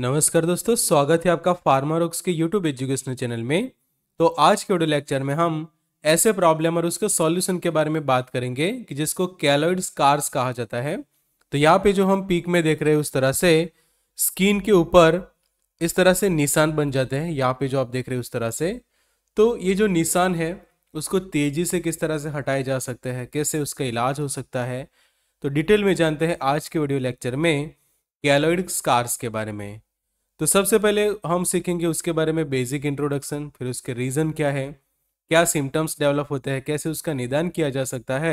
नमस्कार दोस्तों स्वागत है आपका फार्मारोक्स के यूट्यूब एजुकेशनल चैनल में तो आज के वीडियो लेक्चर में हम ऐसे प्रॉब्लम और उसके सॉल्यूशन के बारे में बात करेंगे कि जिसको कैलोइड स्कार्स कहा जाता है तो यहाँ पे जो हम पीक में देख रहे हैं उस तरह से स्किन के ऊपर इस तरह से निशान बन जाते हैं यहाँ पे जो आप देख रहे हैं उस तरह से तो ये जो निशान है उसको तेजी से किस तरह से हटाए जा सकते हैं कैसे उसका इलाज हो सकता है तो डिटेल में जानते हैं आज के वीडियो लेक्चर में कैलोइड स्कार्स के बारे में तो सबसे पहले हम सीखेंगे उसके बारे में बेसिक इंट्रोडक्शन फिर उसके रीज़न क्या है क्या सिम्टम्स डेवलप होते हैं कैसे उसका निदान किया जा सकता है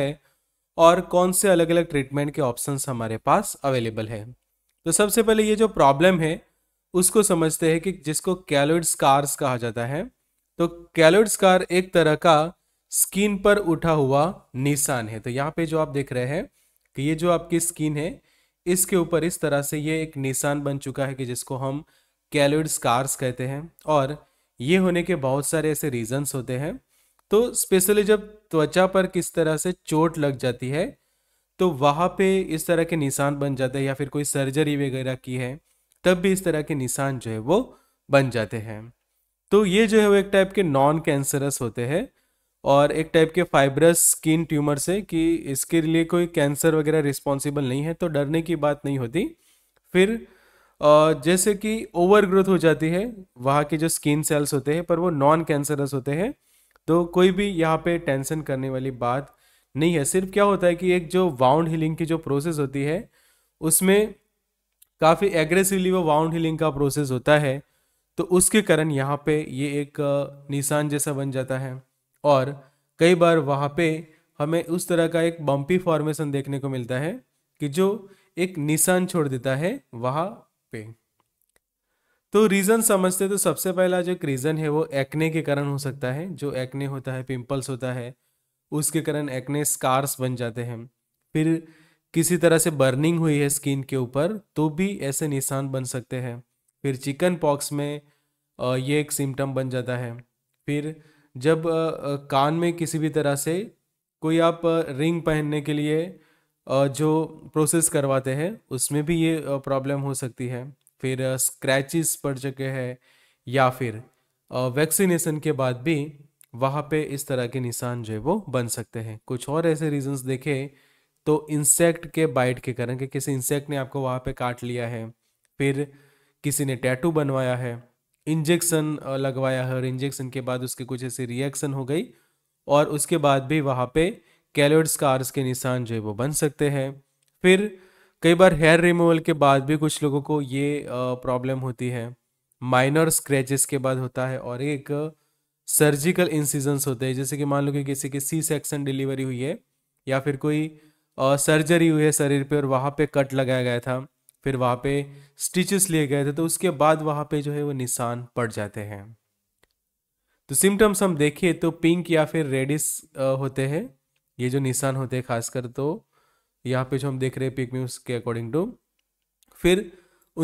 और कौन से अलग अलग ट्रीटमेंट के ऑप्शंस हमारे पास अवेलेबल है तो सबसे पहले ये जो प्रॉब्लम है उसको समझते हैं कि जिसको कैलोइड स्कार्स कहा जाता है तो कैलोइड स्कार एक तरह का स्किन पर उठा हुआ निशान है तो यहाँ पे जो आप देख रहे हैं कि ये जो आपकी स्किन है इसके ऊपर इस तरह से ये एक निशान बन चुका है कि जिसको हम कैलोइड स्कार्स कहते हैं और ये होने के बहुत सारे ऐसे रीजंस होते हैं तो स्पेशली जब त्वचा पर किस तरह से चोट लग जाती है तो वहाँ पे इस तरह के निशान बन जाते हैं या फिर कोई सर्जरी वगैरह की है तब भी इस तरह के निशान जो है वो बन जाते हैं तो ये जो है वो एक टाइप के नॉन कैंसरस होते हैं और एक टाइप के फाइब्रस स्किन ट्यूमर से कि इसके लिए कोई कैंसर वगैरह रिस्पॉन्सिबल नहीं है तो डरने की बात नहीं होती फिर जैसे कि ओवर ग्रोथ हो जाती है वहाँ के जो स्किन सेल्स होते हैं पर वो नॉन कैंसरस होते हैं तो कोई भी यहाँ पे टेंशन करने वाली बात नहीं है सिर्फ क्या होता है कि एक जो वाउंड हीलिंग की जो प्रोसेस होती है उसमें काफ़ी एग्रेसिवली वो वाउंड हीलिंग का प्रोसेस होता है तो उसके कारण यहाँ पे ये एक निशान जैसा बन जाता है और कई बार वहाँ पे हमें उस तरह का एक बम्पी फॉर्मेशन देखने को मिलता है कि जो एक निशान छोड़ देता है वहाँ पे तो रीज़न समझते तो सबसे पहला जो एक रीज़न है वो एक्ने के कारण हो सकता है जो एक्ने होता है पिंपल्स होता है उसके कारण एक्ने स्कार्स बन जाते हैं फिर किसी तरह से बर्निंग हुई है स्किन के ऊपर तो भी ऐसे निशान बन सकते हैं फिर चिकन पॉक्स में ये एक सिम्टम बन जाता है फिर जब कान में किसी भी तरह से कोई आप रिंग पहनने के लिए जो प्रोसेस करवाते हैं उसमें भी ये प्रॉब्लम हो सकती है फिर स्क्रैचेस पड़ चुके हैं या फिर वैक्सीनेशन के बाद भी वहाँ पे इस तरह के निशान जो है वो बन सकते हैं कुछ और ऐसे रीजंस देखें तो इंसेक्ट के बाइट के कारण कि किसी इंसेक्ट ने आपको वहाँ पे काट लिया है फिर किसी ने टैटू बनवाया है इंजेक्शन लगवाया है और इंजेक्शन के बाद उसके कुछ ऐसे रिएक्शन हो गई और उसके बाद भी वहाँ पे कैलोड स्कार्स के निशान जो है वो बन सकते हैं फिर कई बार हेयर रिमूवल के बाद भी कुछ लोगों को ये प्रॉब्लम होती है माइनर स्क्रैचेस के बाद होता है और एक सर्जिकल इंसिजन्स होते हैं जैसे कि मान लो कि किसी की सी सेक्शन डिलीवरी हुई है या फिर कोई सर्जरी हुई है शरीर पर और वहाँ पर कट लगाया गया था फिर वहाँ पे स्टिचेस लिए गए थे तो उसके बाद वहाँ पे जो है वो निशान पड़ जाते हैं तो सिम्टम्स हम देखें तो पिंक या फिर रेडिस होते हैं ये जो निशान होते हैं खासकर तो यहाँ पे जो हम देख रहे हैं पिक में उसके अकॉर्डिंग टू फिर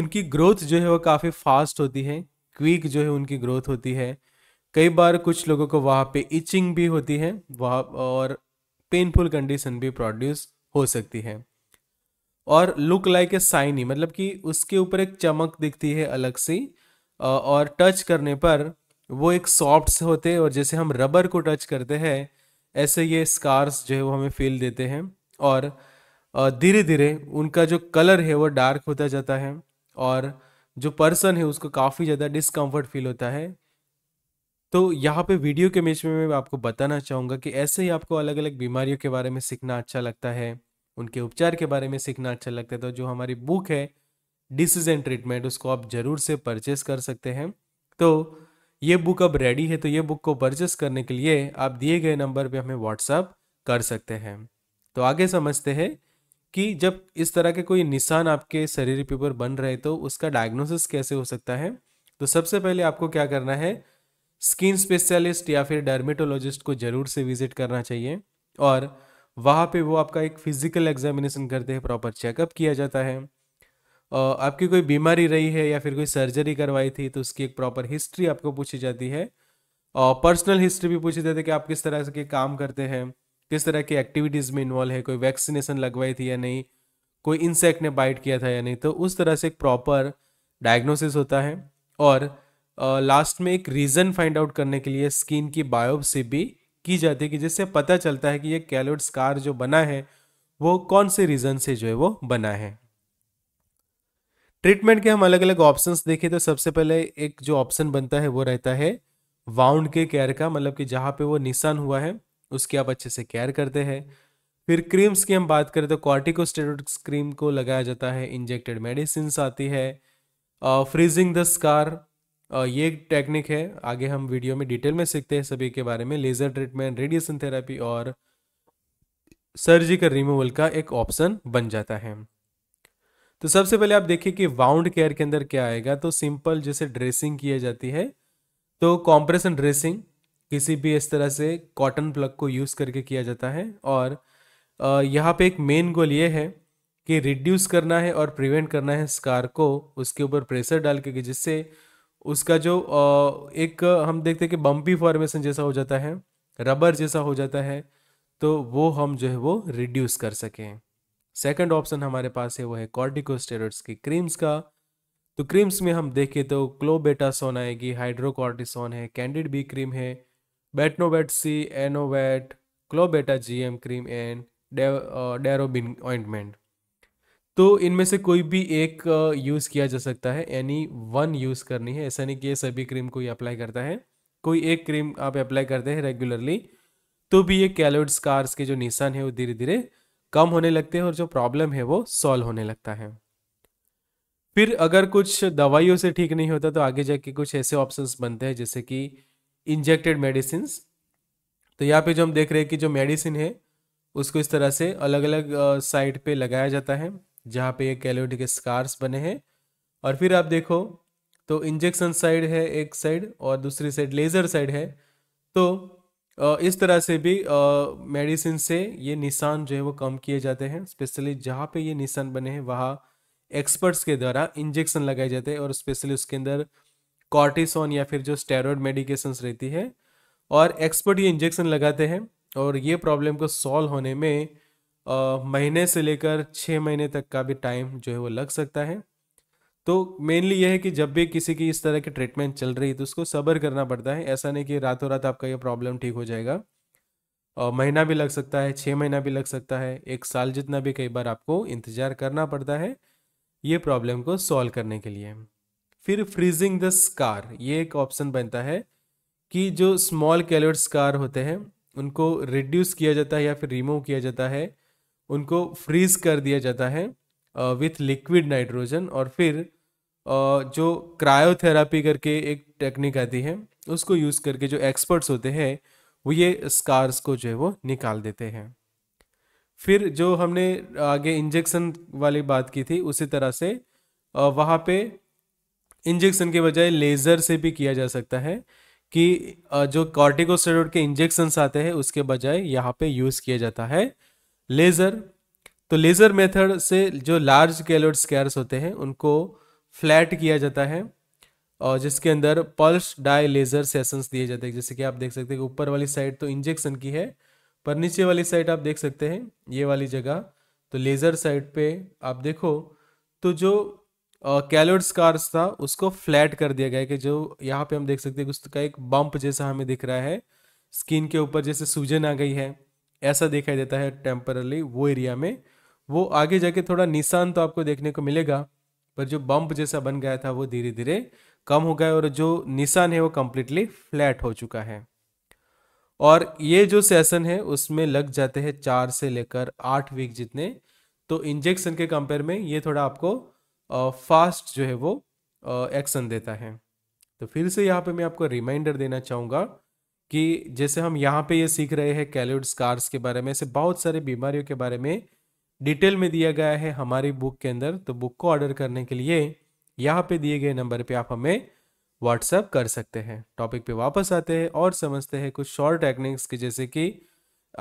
उनकी ग्रोथ जो है वो काफ़ी फास्ट होती है क्विक जो है उनकी ग्रोथ होती है कई बार कुछ लोगों को वहाँ पे इचिंग भी होती है वहाँ और पेनफुल कंडीशन भी प्रोड्यूस हो सकती है और लुक लाइक ए साइनी मतलब कि उसके ऊपर एक चमक दिखती है अलग सी और टच करने पर वो एक सॉफ्ट होते हैं और जैसे हम रबर को टच करते हैं ऐसे ये स्कार्स जो है वो हमें फील देते हैं और धीरे धीरे उनका जो कलर है वो डार्क होता जाता है और जो पर्सन है उसको काफ़ी ज़्यादा डिस्कम्फर्ट फील होता है तो यहाँ पे वीडियो के बीच में मैं आपको बताना चाहूँगा कि ऐसे ही आपको अलग अलग बीमारियों के बारे में सीखना अच्छा लगता है उनके उपचार के बारे में सीखना अच्छा लगता है तो जो हमारी बुक है डिसीज एंड ट्रीटमेंट उसको आप ज़रूर से परचेस कर सकते हैं तो ये बुक अब रेडी है तो ये बुक को परचेस करने के लिए आप दिए गए नंबर पे हमें व्हाट्सअप कर सकते हैं तो आगे समझते हैं कि जब इस तरह के कोई निशान आपके शरीर पे ऊपर बन रहे तो उसका डायग्नोसिस कैसे हो सकता है तो सबसे पहले आपको क्या करना है स्किन स्पेशलिस्ट या फिर डर्मेटोलॉजिस्ट को ज़रूर से विजिट करना चाहिए और वहाँ पे वो आपका एक फिज़िकल एग्जामिनेशन करते हैं प्रॉपर चेकअप किया जाता है आपकी कोई बीमारी रही है या फिर कोई सर्जरी करवाई थी तो उसकी एक प्रॉपर हिस्ट्री आपको पूछी जाती है और पर्सनल हिस्ट्री भी पूछी जाती है कि आप किस तरह से काम करते हैं किस तरह की एक्टिविटीज़ में इन्वॉल्व है कोई वैक्सीनेशन लगवाई थी या नहीं कोई इंसेक्ट ने बाइट किया था या नहीं तो उस तरह से एक प्रॉपर डायग्नोसिस होता है और लास्ट में एक रीज़न फाइंड आउट करने के लिए स्किन की बायोप्सी भी की जाती है कि जिससे पता चलता है कि ये कैलोड स्कार जो बना है वो कौन से रीज़न से जो है वो बना है ट्रीटमेंट के हम अलग अलग ऑप्शंस देखें तो सबसे पहले एक जो ऑप्शन बनता है वो रहता है वाउंड के केयर का मतलब कि जहाँ पे वो निशान हुआ है उसकी आप अच्छे से केयर करते हैं फिर क्रीम्स की हम बात करें तो कॉर्टिकोस्टेरॉइड क्रीम को लगाया जाता है इंजेक्टेड मेडिसिन आती है फ्रीजिंग द स्कार ये एक टेक्निक है आगे हम वीडियो में डिटेल में सीखते हैं सभी के बारे में लेज़र ट्रीटमेंट रेडिएशन थेरेपी और सर्जिकल रिमूवल का एक ऑप्शन बन जाता है तो सबसे पहले आप देखिए कि वाउंड केयर के अंदर क्या आएगा तो सिंपल जैसे ड्रेसिंग किया जाती है तो कॉम्प्रेशन ड्रेसिंग किसी भी इस तरह से कॉटन प्लग को यूज़ करके किया जाता है और यहाँ पे एक मेन गोल ये है कि रिड्यूस करना है और प्रिवेंट करना है स्कार को उसके ऊपर प्रेशर डाल के जिससे उसका जो एक हम देखते हैं कि बम्पी फॉर्मेशन जैसा हो जाता है रबर जैसा हो जाता है तो वो हम जो है वो रिड्यूस कर सकें सेकंड ऑप्शन हमारे पास है वो है कॉर्टिकोस्टेरॉइड्स की क्रीम्स का तो क्रीम्स में हम देखें तो क्लोबेटासोन आएगी हाइड्रोकॉर्टिसोन है कैंडिड बी क्रीम है Betnovate C enovate Clobeta G M cream and Derobin ointment तो इनमें से कोई भी एक यूज़ किया जा सकता है यानी वन यूज़ करनी है ऐसा नहीं कि ये सभी क्रीम को ये अप्लाई करता है कोई एक क्रीम आप अप्लाई करते हैं रेगुलरली तो भी ये कैलोड स्कार्स के जो निशान है वो धीरे धीरे कम होने लगते हैं और जो प्रॉब्लम है वो सॉल्व होने लगता है फिर अगर कुछ दवाइयों से ठीक नहीं होता तो आगे जाके कुछ ऐसे ऑप्शंस बनते हैं जैसे कि इंजेक्टेड मेडिसिन तो यहाँ पे जो हम देख रहे हैं कि जो मेडिसिन है उसको इस तरह से अलग अलग साइड पे लगाया जाता है जहाँ पे ये के स्कार्स बने हैं और फिर आप देखो तो इंजेक्शन साइड है एक साइड और दूसरी साइड लेज़र साइड है तो इस तरह से भी मेडिसिन से ये निशान जो है वो कम किए जाते हैं स्पेशली जहाँ पे ये निशान बने हैं वहाँ एक्सपर्ट्स के द्वारा इंजेक्शन लगाए जाते हैं और स्पेशली उसके अंदर कॉर्टिसोन या फिर जो स्टेरॉयड मेडिकेशंस रहती है और एक्सपर्ट ये इंजेक्शन लगाते हैं और ये प्रॉब्लम को सॉल्व होने में महीने से लेकर छः महीने तक का भी टाइम जो है वो लग सकता है तो मेनली यह है कि जब भी किसी की इस तरह की ट्रीटमेंट चल रही है तो उसको सब्र करना पड़ता है ऐसा नहीं कि रातों रात आपका यह प्रॉब्लम ठीक हो जाएगा और महीना भी लग सकता है छः महीना भी लग सकता है एक साल जितना भी कई बार आपको इंतज़ार करना पड़ता है ये प्रॉब्लम को सॉल्व करने के लिए फिर फ्रीजिंग द स्कार ये एक ऑप्शन बनता है कि जो स्मॉल कैलोर स्कार होते हैं उनको रिड्यूस किया जाता है या फिर रिमूव किया जाता है उनको फ्रीज कर दिया जाता है विथ लिक्विड नाइट्रोजन और फिर uh, जो क्रायोथेरापी करके एक टेक्निक आती है उसको यूज़ करके जो एक्सपर्ट्स होते हैं वो ये स्कार्स को जो है वो निकाल देते हैं फिर जो हमने आगे इंजेक्शन वाली बात की थी उसी तरह से वहाँ पे इंजेक्शन के बजाय लेज़र से भी किया जा सकता है कि जो कॉर्टिकोस्टेरॉइड के इंजेक्शन्स आते हैं उसके बजाय यहाँ पे यूज़ किया जाता है लेज़र तो लेज़र मेथड से जो लार्ज कैलोड स्केयर्स होते हैं उनको फ्लैट किया जाता है और जिसके अंदर पल्स डाई लेज़र सेशंस दिए जाते हैं जैसे कि आप देख सकते हैं ऊपर वाली साइड तो इंजेक्शन की है पर नीचे वाली साइड आप देख सकते हैं ये वाली जगह तो लेज़र साइड पे आप देखो तो जो कैलोड स्कार्स था उसको फ्लैट कर दिया गया कि जो यहाँ पे हम देख सकते हैं उसका एक बम्प जैसा हमें दिख रहा है स्किन के ऊपर जैसे सूजन आ गई है ऐसा दिखाई देता है टेम्परली वो एरिया में वो आगे जाके थोड़ा निशान तो आपको देखने को मिलेगा पर जो बम्प जैसा बन गया था वो धीरे धीरे कम हो गया और जो निशान है वो कम्प्लीटली फ्लैट हो चुका है और ये जो सेशन है उसमें लग जाते हैं चार से लेकर आठ वीक जितने तो इंजेक्शन के कंपेयर में ये थोड़ा आपको फास्ट जो है वो एक्शन देता है तो फिर से यहाँ पे मैं आपको रिमाइंडर देना चाहूँगा कि जैसे हम यहाँ पे ये सीख रहे हैं कैलोड स्कार्स के बारे में ऐसे बहुत सारे बीमारियों के बारे में डिटेल में दिया गया है हमारी बुक के अंदर तो बुक को ऑर्डर करने के लिए यहाँ पे दिए गए नंबर पे आप हमें व्हाट्सअप कर सकते हैं टॉपिक पे वापस आते हैं और समझते हैं कुछ शॉर्ट टेक्निक्स के जैसे कि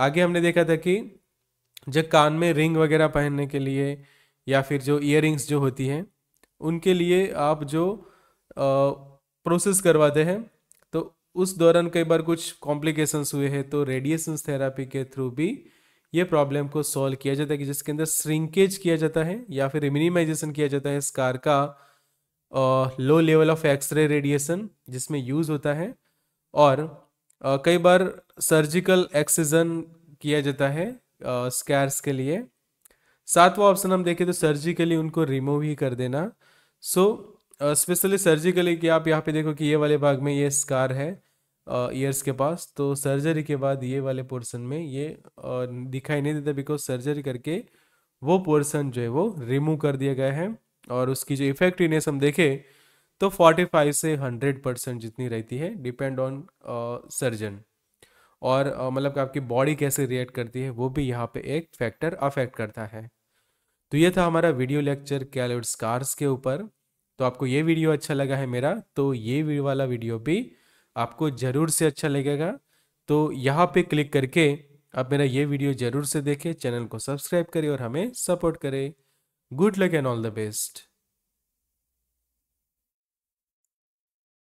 आगे हमने देखा था कि जब कान में रिंग वगैरह पहनने के लिए या फिर जो इयर जो होती हैं उनके लिए आप जो आ, प्रोसेस करवाते हैं उस दौरान कई बार कुछ कॉम्प्लिकेशंस हुए हैं तो रेडिएशन थेरापी के थ्रू भी ये प्रॉब्लम को सॉल्व किया जाता है कि जिसके अंदर श्रिंकेज किया जाता है या फिर मिनिमाइजेशन किया जाता है स्कार का low level of X ray radiation जिसमें यूज़ होता है और uh, कई बार सर्जिकल एक्सीजन किया जाता है स्कैर्स uh, के लिए सातवां ऑप्शन हम देखें तो सर्जिकली उनको रिमूव ही कर देना सो so, स्पेशली सर्जिकली कि आप यहाँ पे देखो कि ये वाले भाग में ये स्कार है ईयर्स के पास तो सर्जरी के बाद ये वाले पोर्शन में ये दिखाई नहीं देता बिकॉज सर्जरी करके वो पोर्शन जो है वो रिमूव कर दिया गया है और उसकी जो इफेक्टिवनेस हम देखें तो 45 से 100 परसेंट जितनी रहती है डिपेंड ऑन सर्जन और uh, मतलब आपकी बॉडी कैसे रिएक्ट करती है वो भी यहाँ पे एक फैक्टर अफेक्ट करता है तो ये था हमारा वीडियो लेक्चर कैलोड स्कार्स के ऊपर तो आपको ये वीडियो अच्छा लगा है मेरा तो ये वाला वीडियो भी आपको ज़रूर से अच्छा लगेगा तो यहाँ पे क्लिक करके आप मेरा ये वीडियो ज़रूर से देखें चैनल को सब्सक्राइब करें और हमें सपोर्ट करें good luck and all the best